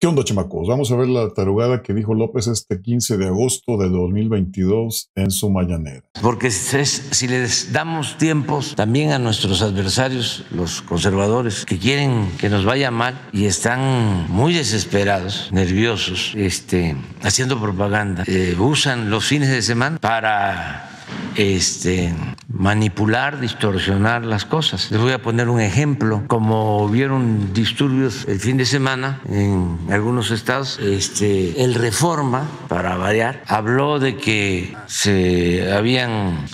¿Qué onda, Chimacos? Vamos a ver la tarugada que dijo López este 15 de agosto de 2022 en su mañanera. Porque si les damos tiempos también a nuestros adversarios, los conservadores, que quieren que nos vaya mal y están muy desesperados, nerviosos, este, haciendo propaganda, eh, usan los fines de semana para este, manipular, distorsionar las cosas. Les voy a poner un ejemplo. Como vieron disturbios el fin de semana en algunos estados, este, el Reforma, para variar, habló de que se habían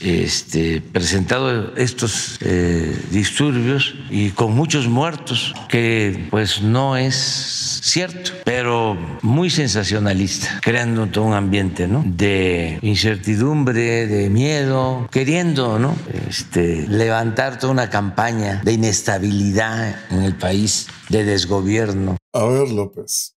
este, presentado estos eh, disturbios y con muchos muertos, que pues no es cierto, pero muy sensacionalista, creando todo un ambiente de incertidumbre, de miedo, queriendo ¿no? este, levantar toda una campaña de inestabilidad en el país, de desgobierno. A ver, López,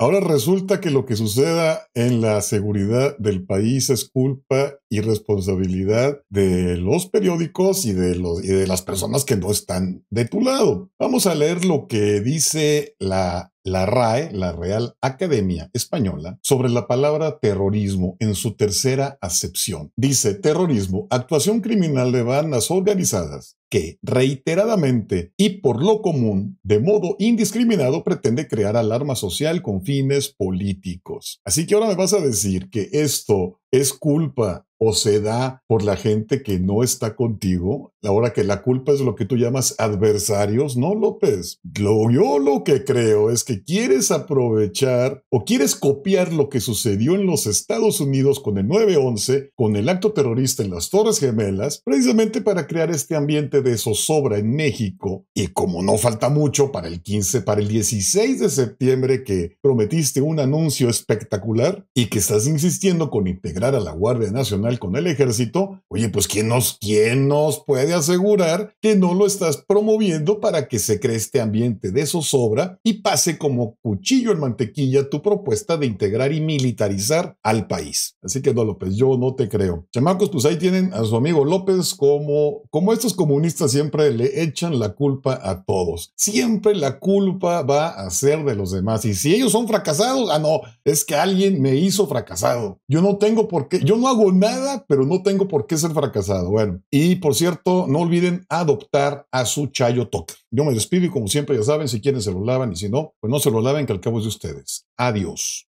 Ahora resulta que lo que suceda en la seguridad del país es culpa responsabilidad de los periódicos y de, los, de las personas que no están de tu lado. Vamos a leer lo que dice la la RAE, la Real Academia Española, sobre la palabra terrorismo en su tercera acepción. Dice, terrorismo, actuación criminal de bandas organizadas que reiteradamente y por lo común, de modo indiscriminado, pretende crear alarma social con fines políticos. Así que ahora me vas a decir que esto es culpa o se da por la gente que no está contigo, ahora que la culpa es lo que tú llamas adversarios, ¿no, López? Lo, yo lo que creo es que quieres aprovechar o quieres copiar lo que sucedió en los Estados Unidos con el 9-11, con el acto terrorista en las Torres Gemelas, precisamente para crear este ambiente de zozobra en México. Y como no falta mucho para el 15, para el 16 de septiembre que prometiste un anuncio espectacular y que estás insistiendo con integridad a la Guardia Nacional con el ejército, oye, pues ¿quién nos, quién nos puede asegurar que no lo estás promoviendo para que se cree este ambiente de zozobra y pase como cuchillo en mantequilla tu propuesta de integrar y militarizar al país? Así que no, López, yo no te creo. Chamacos, pues ahí tienen a su amigo López como, como estos comunistas siempre le echan la culpa a todos. Siempre la culpa va a ser de los demás. Y si ellos son fracasados, ah, no, es que alguien me hizo fracasado. Yo no tengo porque yo no hago nada, pero no tengo por qué ser fracasado. Bueno, y por cierto, no olviden adoptar a su Chayo Tok. Yo me despido y como siempre ya saben, si quieren se lo lavan y si no, pues no se lo laven que al cabo es de ustedes. Adiós.